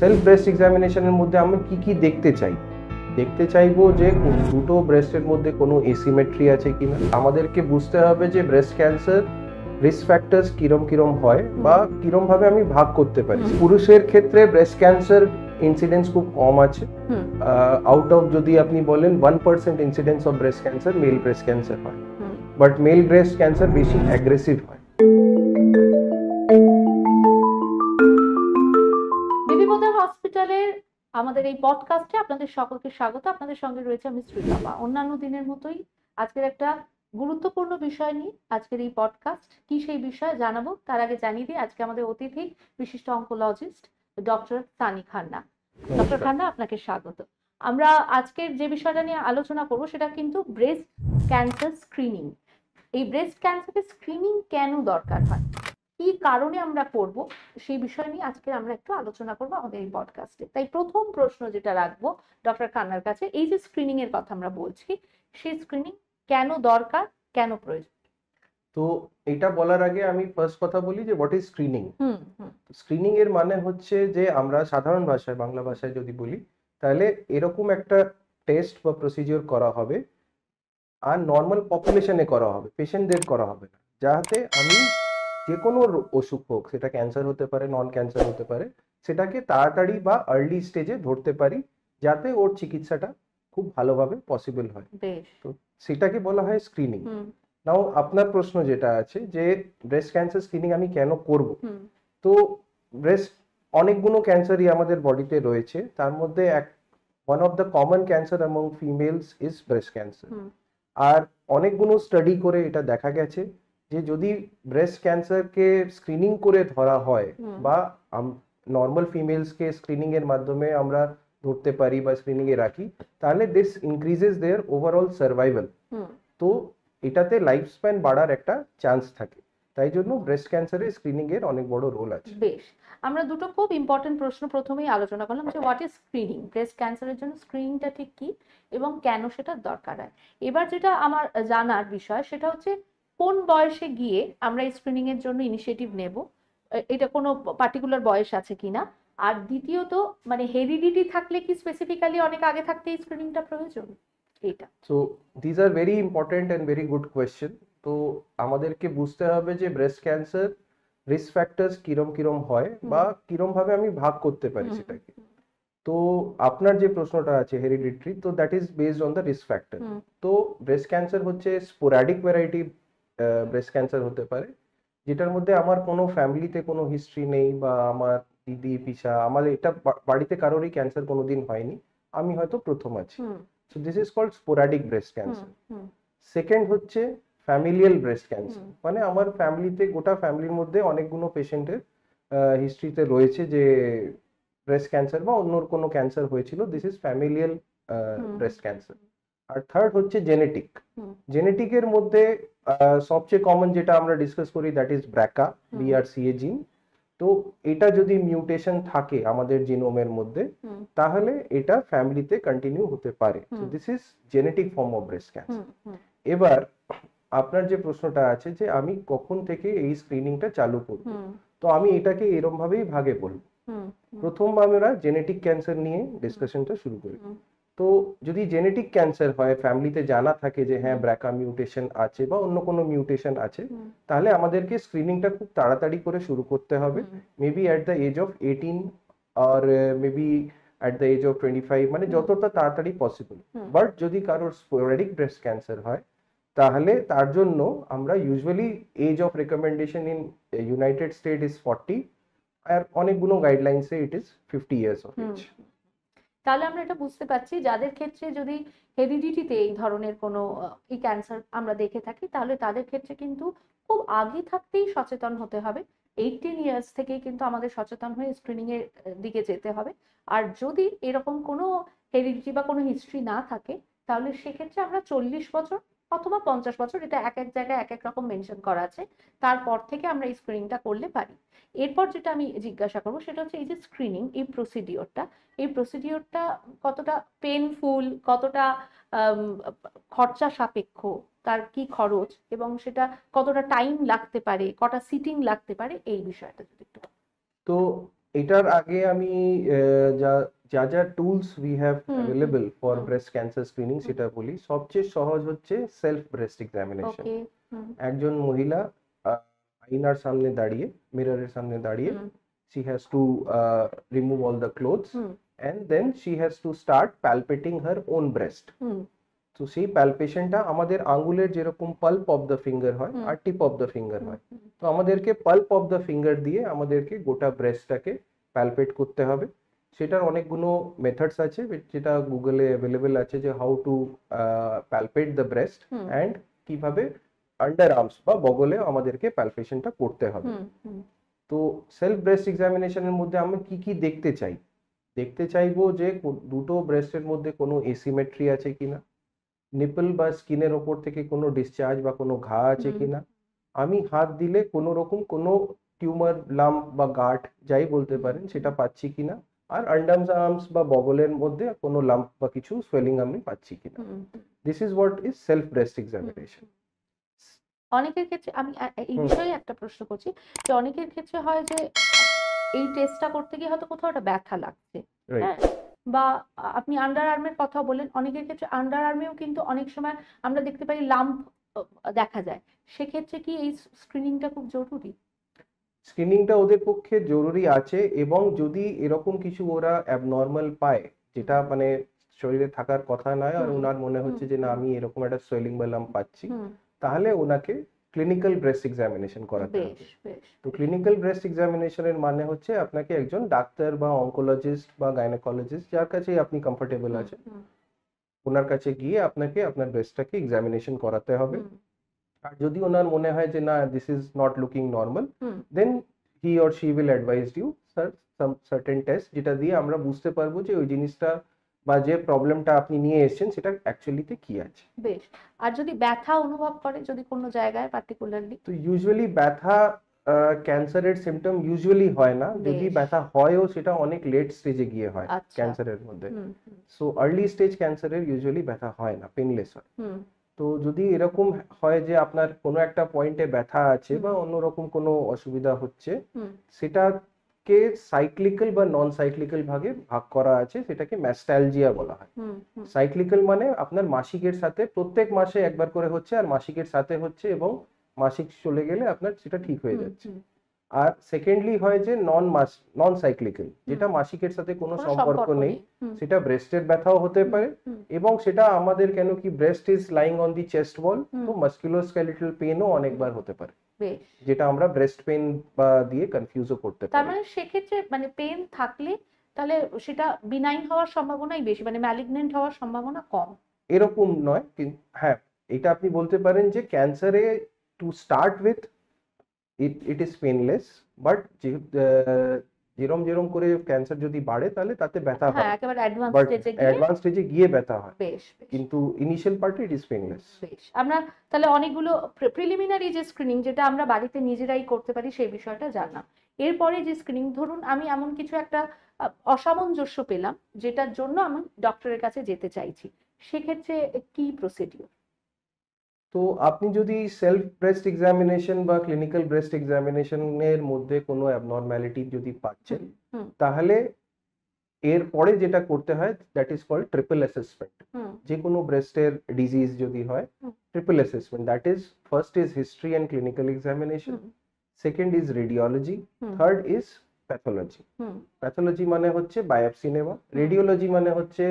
Self breast এক্সামিনেশনের মধ্যে আমি কি কি দেখতে চাই দেখতে চাইবো যে দুটো ব্রেস্টের মধ্যে কোনো এসিমেট্রি আছে কি না আমাদেরকে বুঝতে হবে যে ব্রেস্ট ক্যান্সার রিস্ক ফ্যাক্টরস কিরম কিরম হয় বা কিরমভাবে আমি ভাগ করতে পারি পুরুষের ক্ষেত্রে ব্রেস্ট ক্যান্সার ইনসিডেন্স খুব কম আছে আউট অফ যদি আপনি বলেন one percent incidence of breast cancer male breast cancer হয় বাট মেল ব্রেস্ট ক্যান্সার বেশি অ্যাগ্রেসিভ হয় আমাদের এই পডকাস্টে আপনাদের সকলকে স্বাগত আপনাদের সঙ্গে রয়েছে আমি শ্রীবাবা অন্যান্য দিনের মতোই আজকের একটা গুরুত্বপূর্ণ বিষয় নিয়ে আজকের এই পডকাস্ট কি সেই বিষয়ে জানাবো তার আগে জানিয়ে দিই আজকে আমাদের অতিথি বিশিষ্ট oncologist doctor Sunny Khanna doctor Khanna আপনাকে স্বাগত আমরা আজকের যে বিষয়টা নিয়ে আলোচনা করব সেটা কিন্তু ব্রেস্ট ক্যান্সার স্ক্রিনিং এই ব্রেস্ট ক্যান্সারের স্ক্রিনিং কেন দরকার হয় কি কারণে আমরা করব সেই বিষয় নিয়ে আজকে আমরা একটু আলোচনা করব আমাদের এই পডকাস্টে তাই প্রথম প্রশ্ন যেটা রাখবো ডক্টর কান্নার কাছে এই যে স্ক্রিনিং এর কথা আমরা বলছি সেই স্ক্রিনিং কেন দরকার কেন প্রয়োজন তো এটা বলার আগে আমি ফার্স্ট কথা বলি যে হোয়াট ইজ স্ক্রিনিং স্ক্রিনিং এর মানে হচ্ছে যে আমরা সাধারণ ভাষায় বাংলা ভাষায় যদি বলি তাহলে এরকম একটা টেস্ট বা প্রসিজিওর করা হবে আর নর্মাল পপুলেশনে করা হবে পেশেন্টদের করা হবে না যাতে আমি যে কোনো অসুখ হোক সেটা ক্যান্সার হতে পারে নন ক্যান্সার হতে পারে সেটাকে তাড়াতাড়ি বা আর্লি স্টেজে ধরতে পারি যাতে ওর চিকিৎসাটা খুব ভালোভাবে পসিবল হয় তো সেটাকে বলা হয় স্ক্রিনিং নাও আপনার প্রশ্ন যেটা আছে যে ব্রেস্ট ক্যান্সার স্ক্রিনিং আমি কেন করব তো ব্রেস্ট অনেকগুলো ক্যান্সারই আমাদের বডিতে রয়েছে তার মধ্যে এক one of the common cancer among females is breast cancer আর অনেকগুলো স্টাডি করে এটা দেখা গেছে যে যদি ব্রেস্ট ক্যান্সারকে স্ক্রিনিং করে ধরা হয় বা নর্মাল ফিমেলসকে স্ক্রিনিং এর মাধ্যমে আমরা ধরতে পারি বা স্ক্রিনিং এ রাখি তাহলে this increases their overall survival তো এটাতে লাইফ স্প্যান বাড়ার একটা চান্স থাকে তাই জন্য ব্রেস্ট ক্যান্সারে স্ক্রিনিং এর অনেক বড় রোল আছে বেশ আমরা দুটো খুব ইম্পর্টেন্ট প্রশ্ন প্রথমেই আলোচনা করলাম যে হোয়াট ইজ স্ক্রিনিং ব্রেস্ট ক্যান্সারের জন্য স্ক্রিনিংটা ঠিক কি এবং কেন সেটা দরকার হয় এবার যেটা আমার জানার বিষয় সেটা হচ্ছে কোন বয়সে গিয়ে আমরা স্ক্রিনিং এর জন্য ইনিশিয়েটিভ নেব এটা কোনো পার্টিকুলার বয়স আছে কিনা আর দ্বিতীয়ত মানে হেরিডিটি থাকলে কি স্পেসিফিক্যালি অনেক আগে থাকতে স্ক্রিনিংটা প্রয়োজন এটা so this are very important and very good question তো আমাদেরকে বুঝতে হবে যে ব্রেস্ট ক্যান্সার রিস্ক ফ্যাক্টরস কিরম কিরম হয় বা কিরম ভাবে আমি ভাগ করতে পারি সেটাকে তো আপনার যে প্রশ্নটা আছে হেরিডিটি তো that is based on the risk factor তো ব্রেস্ট ক্যান্সার হচ্ছে স্পোরাডিক ভ্যারাইটি ব্রেস্ট ক্যান্সার হতে পারে যেটার মধ্যে আমার কোনো ফ্যামিলিতে কোনো হিস্ট্রি নেই বা আমার দিদি পিসা আমার এটা বাড়িতে কারোরই ক্যান্সার কোনোদিন হয়নি আমি হয়তো প্রথম আছি so this is called sporadic breast cancer second হচ্ছে ফ্যামিলিয়াল ব্রেস্ট ক্যান্সার মানে আমার ফ্যামিলিতে গোটা ফ্যামিলির মধ্যে অনেকগুলো পেশেন্টের হিস্ট্রিতে রয়েছে যে ব্রেস্ট ক্যান্সার বা অন্য কোনো ক্যান্সার হয়েছিল this is familial breast cancer আর থার্ড হচ্ছে জেনেটিক জেনেটিকের মধ্যে সবচেয়ে কমন যেটা আমরা ডিসকাস করি দ্যাট ইজ ব্র্যাকা বিআরসিএ জিন তো এটা যদি মিউটেশন থাকে আমাদের জিনোমের মধ্যে তাহলে এটা ফ্যামিলিতে কন্টিনিউ হতে পারে this is genetic form of breast cancer এবার আপনার যে প্রশ্নটা আছে যে আমি কখন থেকে এই স্ক্রিনিংটা চালু করব তো আমি এটাকে এরম ভাবেই ভাগে বলবো প্রথম আমরা জেনেটিক ক্যান্সার নিয়ে ডিসকাশনটা শুরু করি তো যদি জেনেটিক ক্যান্সার হয় ফ্যামিলিতে জানা থাকে যে হ্যাঁ ব্র্যাকা মিউটেশন আছে বা অন্য কোনো মিউটেশন আছে তাহলে আমাদেরকে স্ক্রিনিংটা খুব তাড়াতাড়ি করে শুরু করতে হবে maybe at the age of eighteen আর maybe at the age of twenty five মানে যতটা তাড়াতাড়ি পসিবল বাট যদি কারোর স্পোরেডিক ব্রেস্ট ক্যান্সার হয় তাহলে তার জন্য আমরা usually age of recommendation in United State is forty আর অনেকগুলো গাইডলাইন্সে it is fifty years of age তাহলে আমরা এটা বুঝতে পারছি যাদের ক্ষেত্রে যদি হেরিডিটিতে এই ধরনের কোনো এই ক্যান্সার আমরা দেখে থাকি তাহলে তাদের ক্ষেত্রে কিন্তু খুব আগে থাকতেই সচেতন হতে হবে এইটিন ইয়ার্স থেকেই কিন্তু আমাদের সচেতন হয়ে স্ক্রিনিংয়ের দিকে যেতে হবে আর যদি এরকম কোনো হেরিডিটি বা কোনো হিস্ট্রি না থাকে তাহলে সেক্ষেত্রে আমরা চল্লিশ বছর অথবা পঞ্চাশ বছর এটা এক এক জায়গায় এক এক রকম মেনশন করা আছে তারপর থেকে আমরা এই স্ক্রিনিংটা করলে পারি এরপর যেটা আমি জিজ্ঞাসা করবো সেটা হচ্ছে এই যে স্ক্রিনিং এই প্রসিডিওরটা এই প্রসিডিওরটা কতটা পেনফুল কতটা খরচা সাপেক্ষ তার কি খরচ এবং সেটা কতটা টাইম লাগতে পারে কটা সিটিং লাগতে পারে এই বিষয়টা যদি একটু তো এটার আগে আমি যা যা যা tools we have available for breast cancer screening সেটা বলি সবচেয়ে সহজ হচ্ছে সেলফ ব্রেস্ট এক্সামিনেশন একজন মহিলা আইনার সামনে দাঁড়িয়ে মিররের সামনে দাঁড়িয়ে she has to remove all all clothes clothes then and has she has palpating her own breast তো সেই প্যালপেশনটা আমাদের আঙ্গুলের যেরকম পাল্প অফ দ্য ফিঙ্গার হয় আর টিপ অফ দ্য ফিঙ্গার হয় তো আমাদেরকে পাল্প অফ দ্য ফিঙ্গার দিয়ে আমাদেরকে গোটা ব্রেস্টটাকে প্যালপেট করতে হবে সেটার অনেকগুলো মেথডস আছে যেটা গুগলে অ্যাভেলেবেল আছে যে how to palpate the breast and কিভাবে আন্ডার আর্মস বা বগলে আমাদেরকে প্যালপেশনটা করতে হবে তো সেলফ ব্রেস্ট এক্সামিনেশনের মধ্যে আমি কি কি দেখতে চাই দেখতে চাইবো যে দুটো ব্রেস্টের মধ্যে কোনো এসিমেট্রি আছে কিনা নিপল বা স্কিনের ওপর থেকে কোনো ডিসচার্জ বা কোনো ঘা আছে কিনা আমি হাত দিলে কোনো রকম কোনো টিউমার লাম্প বা গার্ড যাই বলতে পারেন সেটা পাচ্ছি কিনা আর আন্ডামস আর্মস বা বগলের মধ্যে কোনো লাম্প বা কিছু সোয়েলিং আমি পাচ্ছি কিনা this is what is self breast examination অনেকের ক্ষেত্রে আমি এই বিষয়ে একটা প্রশ্ন করছি যে অনেকের ক্ষেত্রে হয় যে এই টেস্টটা করতে গিয়ে হয়তো কোথাও একটা ব্যথা লাগছে হ্যাঁ বা আপনি আন্ডার আর্মের কথা বলেন অনেকের ক্ষেত্রে আন্ডার আর্মেও কিন্তু অনেক সময় আমরা দেখতে পাই লাম্প দেখা যায় সেক্ষেত্রে কি এই স্ক্রিনিংটা খুব জরুরি স্ক্রিনিংটা ওদের পক্ষে জরুরি আছে এবং যদি এরকম কিছু ওরা অ্যাবনর্মাল পায় যেটা মানে শরীরে থাকার কথা নয় আর ওনার মনে হচ্ছে যে না আমি এরকম একটা সোয়েলিং বা পাচ্ছি তাহলে ওনাকে ক্লিনিক্যাল ব্রেস্ট এক্সামিনেশন করাতে হবে তো ক্লিনিক্যাল ব্রেস্ট এক্সামিনেশনের মানে হচ্ছে আপনাকে একজন ডাক্তার বা অঙ্কোলজিস্ট বা গাইনোকোলজিস্ট যার কাছে আপনি কমফোর্টেবল আছেন ওনার কাছে গিয়ে আপনাকে আপনার ব্রেস্টটাকে এক্সামিনেশন করাতে হবে আর যদি ওনার মনে হয় যে না this is not looking normal then he or she will advise you some certain test যেটা দিয়ে আমরা বুঝতে পারবো যে ওই জিনিসটা বা যে প্রবলেমটা আপনি নিয়ে এসেছেন সেটা অ্যাকচুয়ালিতে কি আছে বেশ আর যদি ব্যথা অনুভব করে যদি কোনো জায়গায় পার্টিকুলারলি তো ইউজুয়ালি ব্যথা ক্যান্সারের সিমটম ইউজুয়ালি হয় না যদি ব্যথা হয়ও সেটা অনেক লেট স্টেজে গিয়ে হয় ক্যান্সারের আচ্ছা। মধ্যে সো আর্লি স্টেজ ক্যান্সারের ইউজুয়ালি ব্যথা হয় না পেনলেস হয় তো যদি এরকম হয় যে আপনার কোনো একটা পয়েন্টে ব্যথা আছে বা অন্যরকম কোনো অসুবিধা হচ্ছে সেটাকে সাইক্লিক্যাল বা নন সাইক্লিক্যাল ভাগে ভাগ করা আছে সেটাকে ম্যাস্টালজিয়া বলা হয় সাইক্লিক্যাল মানে আপনার মাসিকের সাথে প্রত্যেক মাসে একবার করে হচ্ছে আর মাসিকের সাথে হচ্ছে এবং মাসিক চলে গেলে আপনার সেটা ঠিক হয়ে যাচ্ছে আর সেকেন্ডলি হয় যে নন মাস নন সাইক্লিক্যাল যেটা মাসিকের সাথে কোনো সম্পর্ক নেই সেটা ব্রেস্টের ব্যথাও হতে পারে এবং সেটা আমাদের কেন কি breast is lying on the chest wall তো মাস্কুলোস্কেলেটাল পেনও অনেকবার হতে পারে যেটা আমরা ব্রেস্ট পেন বা দিয়ে কনফিউজও করতে পারি তার মানে সেক্ষেত্রে মানে পেন থাকলে তাহলে সেটা বিনাইন হওয়ার সম্ভাবনাই বেশি মানে ম্যালিগন্যান্ট হওয়ার সম্ভাবনা কম এরকম নয় হ্যাঁ এটা আপনি বলতে পারেন যে ক্যান্সারে to start with it it is painless but যেরম যেরম করে ক্যান্সার যদি বাড়ে তাহলে তাতে ব্যথা হ্যাঁ, হয় একেবারে অ্যাডভান্স স্টেজে গিয়ে অ্যাডভান্স স্টেজে গিয়ে ব্যথা হয় বেশ কিন্তু ইনিশিয়াল পার্টে ইট ইজ আমরা তাহলে অনেকগুলো প্রিলিমিনারি যে স্ক্রিনিং যেটা আমরা বাড়িতে নিজেরাই করতে পারি সেই বিষয়টা জানলাম এরপরে যে স্ক্রিনিং ধরুন আমি এমন কিছু একটা অসামঞ্জস্য পেলাম যেটার জন্য আমি ডক্টরের কাছে যেতে চাইছি সেক্ষেত্রে কি প্রসিডিওর তো আপনি যদি সেলফ প্রেস্ট एग्जामिनेशन বা ক্লিনিক্যাল ব্রেস্ট एग्जामिनेशन এর মধ্যে কোনো অ্যাবর্নামালিটি যদি পাচ্ছেন তাহলে এর পরে যেটা করতে হয় that is called triple assessment যে কোনো ব্রেস্টের ডিজিজ যদি হয় triple assessment that is first is history and clinical examination second is radiology third is pathology pathology মানে হচ্ছে বায়োপসি নেমা রেডিওলজি মানে হচ্ছে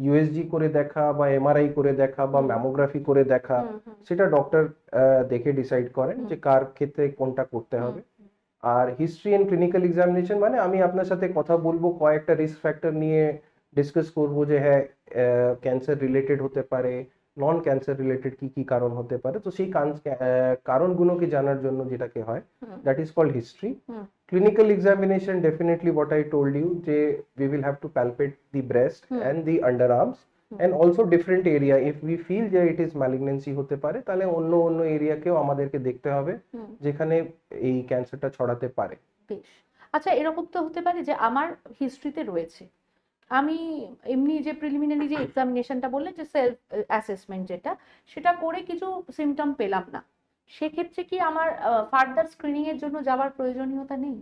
यूएसजी करे देखा बा एमआरआई करे देखा बा मैमोग्राफी करे देखा সেটা ডাক্তার দেখে ডিসাইড করেন যে কার ক্ষেত্রে কোনটা করতে হবে আর হিস্ট্রি এন্ড ক্লিনিক্যাল एग्जामिनेशन মানে আমি আপনার সাথে কথা বলবো কয় একটা রিস্ক ফ্যাক্টর নিয়ে ডিসকাস করবো যে হ্যাঁ ক্যান্সার रिलेटेड হতে পারে নন ক্যান্সার রিলেটেড কি কি কারণ হতে পারে তো সেই কারণগুলোকে জানার জন্য যেটাকে হয় that is called history clinical examination definitely what I told you যে we will have to palpate the breast and the under arms and also different area if we feel যে ইট ইজ ম্যালিগনেন্সি হতে পারে তাহলে অন্য অন্য এরিয়াকেও আমাদেরকে দেখতে হবে যেখানে এই ক্যান্সারটা ছড়াতে পারে আচ্ছা এরকম তো হতে পারে যে আমার হিস্ট্রিতে রয়েছে আমি এমনি যে প্রিলিমিনারি যে এক্সামিনেশনটা বললেন যে সেলফ অ্যাসেসমেন্ট যেটা সেটা করে কিছু সিমটম পেলাম না সেক্ষেত্রে কি আমার ফার্দার স্ক্রিনিংয়ের জন্য যাওয়ার প্রয়োজনীয়তা নেই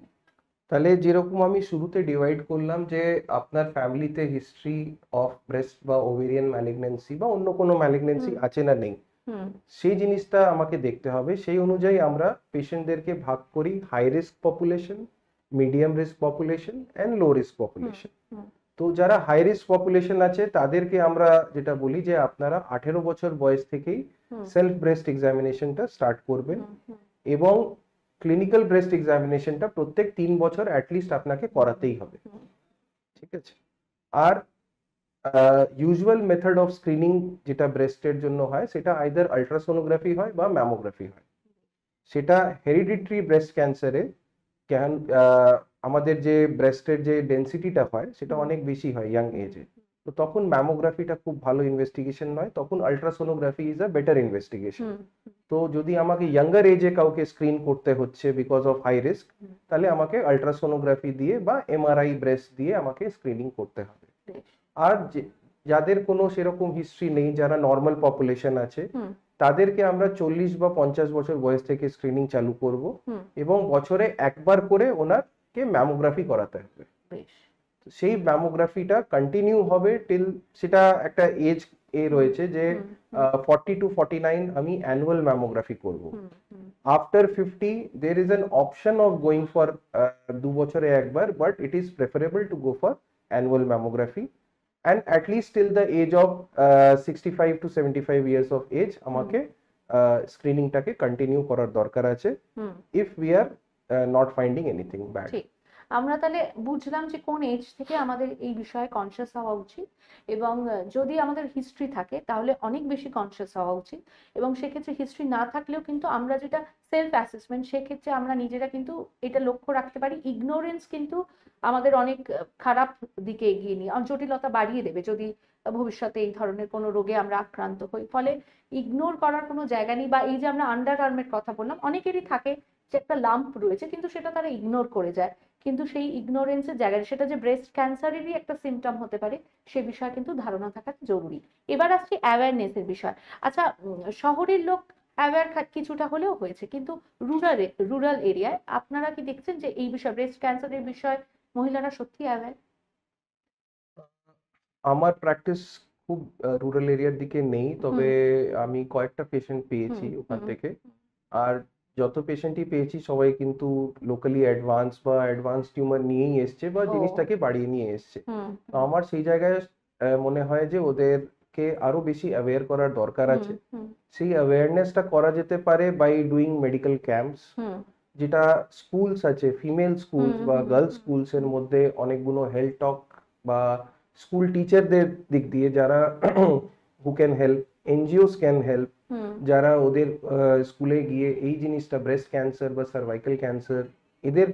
তাহলে যেরকম আমি শুরুতে ডিভাইড করলাম যে আপনার ফ্যামিলিতে হিস্ট্রি অফ ব্রেস্ট বা ওভেরিয়ান ম্যালিগনেন্সি বা অন্য কোনো ম্যালিগনেন্সি আছে না নেই সেই জিনিসটা আমাকে দেখতে হবে সেই অনুযায়ী আমরা পেশেন্টদেরকে ভাগ করি high risk population medium risk population and low risk population তো যারা হাই রিস্ক পপুলেশন আছে তাদেরকে আমরা যেটা বলি যে আপনারা আঠেরো বছর বয়স থেকেই সেলফ ব্রেস্ট এক্সামিনেশনটা স্টার্ট করবেন এবং ক্লিনিক্যাল ব্রেস্ট এক্সামিনেশনটা প্রত্যেক তিন বছর অ্যাটলিস্ট আপনাকে করাতেই হবে ঠিক আছে আর ইউজুয়াল মেথড অফ স্ক্রিনিং যেটা ব্রেস্টের জন্য হয় সেটা আইদার আলট্রাসোনোগ্রাফি হয় বা ম্যামোগ্রাফি হয় সেটা হেরিডিটরি ব্রেস্ট ক্যান্সারে ক্যান আমাদের যে ব্রেস্টের যে ডেন্সিটিটা হয় সেটা অনেক বেশি হয় ইয়াং এজে তো তখন ম্যামোগ্রাফিটা খুব ভালো ইনভেস্টিগেশন নয় তখন ultrasonography is a better investigation তো যদি আমাকে ইয়াঙ্গার এজে কাউকে স্ক্রিন করতে হচ্ছে বিকজ অফ হাই রিস্ক তাহলে আমাকে আলট্রাসোনোগ্রাফি দিয়ে বা এমআরআই ব্রেস্ট দিয়ে আমাকে স্ক্রিনিং করতে হবে আর যাদের কোনো সেরকম হিস্ট্রি নেই যারা নর্মাল পপুলেশন আছে তাদেরকে আমরা চল্লিশ বা পঞ্চাশ বছর বয়স থেকে স্ক্রিনিং চালু করব এবং বছরে একবার করে ওনাকে ম্যামোগ্রাফি করাতে হবে সেই ম্যামোগ্রাফিটা কন্টিনিউ হবে টিল সেটা একটা এজ এ রয়েছে যে ফর্টি টু ফর্টি নাইন আমি অ্যানুয়াল ম্যামোগ্রাফি করব আফটার ফিফটি দের is an option of going for দু বছরে একবার but it is preferable to go for annual mammography and at least till the age of uh, 65 to 75 years of age amake mm. uh, screening take continue korar dorkar ache if we are uh, not finding anything bad আমরা তাহলে বুঝলাম যে কোন age থেকে আমাদের এই বিষয়ে conscious হওয়া উচিত এবং যদি আমাদের হিস্ট্রি থাকে তাহলে অনেক বেশি কনসিয়াস হওয়া উচিত এবং সেক্ষেত্রে হিস্ট্রি না থাকলেও কিন্তু আমরা যেটা সেলফ অ্যাসেসমেন্ট সেক্ষেত্রে আমরা নিজেরা কিন্তু এটা লক্ষ্য রাখতে পারি ইগনোরেন্স কিন্তু আমাদের অনেক খারাপ দিকে এগিয়ে নিয়ে জটিলতা বাড়িয়ে দেবে যদি ভবিষ্যতে এই ধরনের কোনো রোগে আমরা আক্রান্ত হই ফলে ইগনোর করার কোনো জায়গা নেই বা এই যে আমরা আন্ডার আর্মের কথা বললাম অনেকেরই থাকে যে একটা লাম্প রয়েছে কিন্তু সেটা তারা ইগনোর করে যায় কিন্তু সেই ইগনোরেন্সের জায়গায় সেটা যে ব্রেস্ট ক্যান্সারেরই একটা সিমটম হতে পারে সে বিষয়ে কিন্তু ধারণা থাকা জরুরি এবার আসছি অ্যাওয়ারনেসের বিষয় আচ্ছা শহরের লোক অ্যাওয়ার কিছুটা হলেও হয়েছে কিন্তু রুরাল রুরাল এরিয়ায় আপনারা কি দেখছেন যে এই বিষয় ব্রেস্ট ক্যান্সারের বিষয় মহিলারা সত্যি অ্যাওয়ার আমার প্র্যাকটিস খুব রুরাল এরিয়ার দিকে নেই তবে আমি কয়েকটা পেশেন্ট পেয়েছি ওখান থেকে আর যত পেশেন্টই পেয়েছি সবাই কিন্তু লোকালি অ্যাডভান্স বা অ্যাডভান্স টিউমার নিয়েই এসছে বা জিনিসটাকে বাড়িয়ে নিয়ে এসছে তো আমার সেই জায়গায় মনে হয় যে ওদেরকে আরো বেশি অ্যাওয়্যার করার দরকার আছে সেই অ্যাওয়ারনেসটা করা যেতে পারে বাই ডুইং মেডিকেল ক্যাম্পস যেটা স্কুলস আছে ফিমেল স্কুলস বা গার্লস স্কুলস এর মধ্যে অনেকগুলো হেলথ টক বা স্কুল টিচারদের দিক দিয়ে যারা who can help NGOs can help যারা ওদের স্কুলে গিয়ে এই জিনিসটা ব্রেস্ট ক্যান্সার বা সার্ভাইকাল ক্যান্সার এদের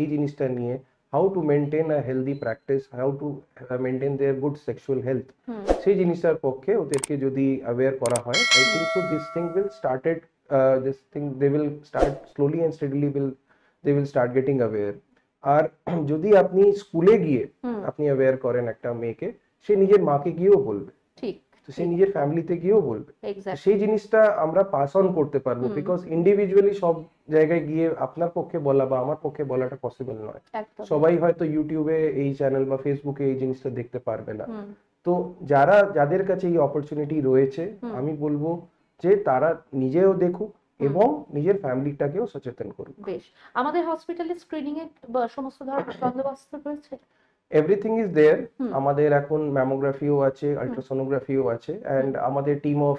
এই জিনিসটা নিয়ে how to maintain a healthy practice how to maintain their good sexual health সেই জিনিসটার পক্ষে ওদেরকে যদি অ্যাওয়্যার করা হয় I think so this thing will started this thing they will start slowly and steadily will they will start getting aware আর যদি আপনি স্কুলে গিয়ে আপনি অ্যাওয়্যার করেন একটা মেয়েকে সে নিজের মাকে গিয়েও বলবে ঠিক তো সে নিজের ফ্যামিলিতে গিয়েও বলবে সেই জিনিসটা আমরা পাস অন করতে পারবো বিকজ ইন্ডিভিজুয়ালি সব জায়গায় গিয়ে আপনার পক্ষে বলা বা আমার পক্ষে বলাটা পসিবল নয় সবাই হয়তো ইউটিউবে এই চ্যানেল বা ফেসবুকে এই জিনিসটা দেখতে পারবে না তো যারা যাদের কাছে এই অপরচুনিটি রয়েছে আমি বলবো যে তারা নিজেও দেখুক এবং নিজের ফ্যামিলিটাকেও সচেতন করুক বেশ আমাদের হসপিটালে স্ক্রিনিং এর সমস্ত ধরনের বন্দোবস্ত রয়েছে এভরিথিং ইজ দেয়ার আমাদের এখন ম্যামোগ্রাফিও আছে আলট্রাসোনোগ্রাফিও আছে অ্যান্ড hmm. আমাদের টিম অফ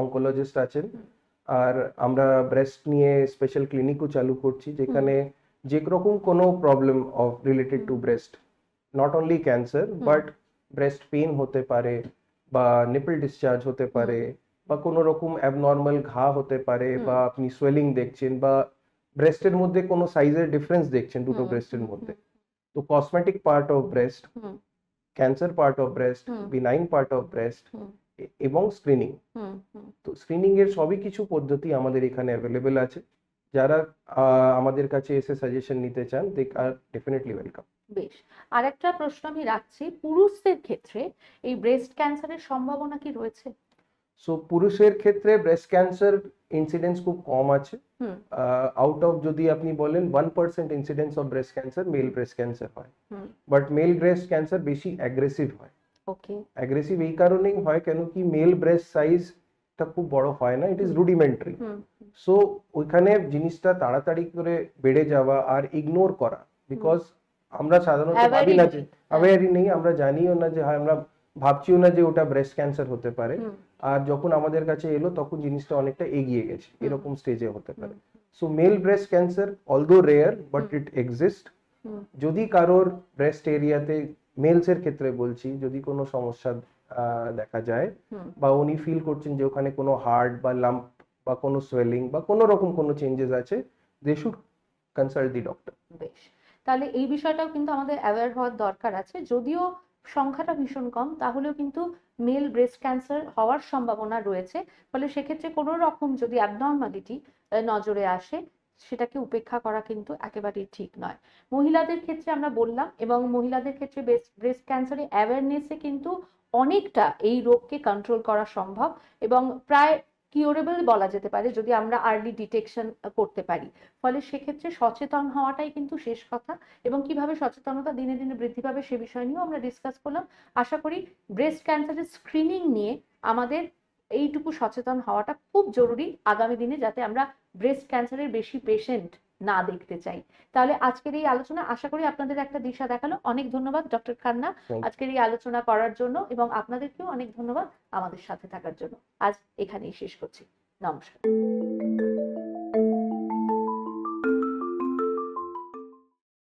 অঙ্কোলজিস্ট আছেন hmm. আর আমরা ব্রেস্ট নিয়ে স্পেশাল ক্লিনিকও চালু করছি যেখানে hmm. যে রকম কোনো problem of related to breast not only cancer but breast pain হতে পারে বা নিপল ডিসচার্জ হতে পারে বা কোনো রকম অ্যাবনর্মাল ঘা হতে পারে বা আপনি সোয়েলিং দেখছেন বা ব্রেস্টের মধ্যে কোনো সাইজের ডিফারেন্স দেখছেন দুটো ব্রেস্টের মধ্যে तो cosmetic part of breast cancer part of breast benign part of breast এবং স্ক্রিনিং hmm, hmm. তো স্ক্রিনিং এর সবই কিছু পদ্ধতি আমাদের এখানে অ্যাভেলেবেল আছে যারা আমাদের কাছে এসে সাজেশন নিতে চান দে আর ডেফিনেটলি ওয়েলকাম বেশ আর একটা প্রশ্ন আমি রাখছি পুরুষদের ক্ষেত্রে এই ব্রেস্ট ক্যান্সারের সম্ভাবনা কি রয়েছে সো পুরুষের ক্ষেত্রে ব্রেস্ট ক্যান্সার ইনসিডেন্স খুব কম আছে আউট অফ যদি আপনি বলেন one percent incidence of breast cancer male breast cancer হয় বাট মেল ব্রেস্ট ক্যান্সার বেশি অ্যাগ্রেসিভ হয় অ্যাগ্রেসিভ এই কারণেই হয় কেন কি মেল ব্রেস্ট সাইজটা খুব বড় হয় না ইট ইজ রুডিমেন্টারি সো ওইখানে জিনিসটা তাড়াতাড়ি করে বেড়ে যাওয়া আর ইগনোর করা বিকজ আমরা সাধারণত ভাবি না যে অ্যাওয়ারই নেই আমরা জানিও না যে হয় হ্যাঁ, আমরা ভাবছিও না যে ওটা ব্রেস্ট ক্যান্সার হতে পারে আর যখন আমাদের কাছে এলো তখন জিনিসটা অনেকটা এগিয়ে গেছে এরকম স্টেজে হতে পারে so male breast cancer although rare but it exist যদি কারোর ব্রেস্ট এরিয়াতে মেলস এর ক্ষেত্রে বলছি যদি কোনো সমস্যা দেখা যায় বা উনি ফিল করছেন যে ওখানে কোনো হার্ট বা লাম্প বা কোনো সোয়েলিং বা কোনো রকম কোনো চেঞ্জেস আছে they should consult the doctor বেশ তাহলে এই বিষয়টাও কিন্তু আমাদের অ্যাওয়্যার হওয়ার দরকার আছে যদিও সংখ্যাটা ভীষণ কম তাহলেও কিন্তু মেল ব্রেস্ট ক্যান্সার হওয়ার সম্ভাবনা রয়েছে ফলে সেক্ষেত্রে কোনো রকম যদি অ্যাবনর্মালিটি নজরে আসে সেটাকে উপেক্ষা করা কিন্তু একেবারেই ঠিক নয় মহিলাদের ক্ষেত্রে আমরা বললাম এবং মহিলাদের ক্ষেত্রে ব্রেস্ট ক্যান্সারে অ্যাওয়ারনেসে কিন্তু অনেকটা এই রোগকে কন্ট্রোল করা সম্ভব এবং প্রায় কিউরেবল বলা যেতে পারে যদি আমরা আর্লি ডিটেকশন করতে পারি ফলে সেক্ষেত্রে সচেতন হওয়াটাই কিন্তু শেষ কথা এবং কিভাবে সচেতনতা দিনে দিনে বৃদ্ধি পাবে সে বিষয় নিয়েও আমরা ডিসকাস করলাম আশা করি ব্রেস্ট ক্যান্সারের স্ক্রিনিং নিয়ে আমাদের এইটুকু সচেতন হওয়াটা খুব জরুরি আগামী দিনে যাতে আমরা ব্রেস্ট ক্যান্সারের বেশি পেশেন্ট না দেখতে চাই তাহলে আজকের এই আলোচনা আশা করি আপনাদের একটা দিশা দেখালো অনেক ধন্যবাদ ডক্টর খান্না আজকের এই আলোচনা করার জন্য এবং আপনাদেরকেও অনেক ধন্যবাদ আমাদের সাথে থাকার জন্য আজ এখানেই শেষ করছি নমস্কার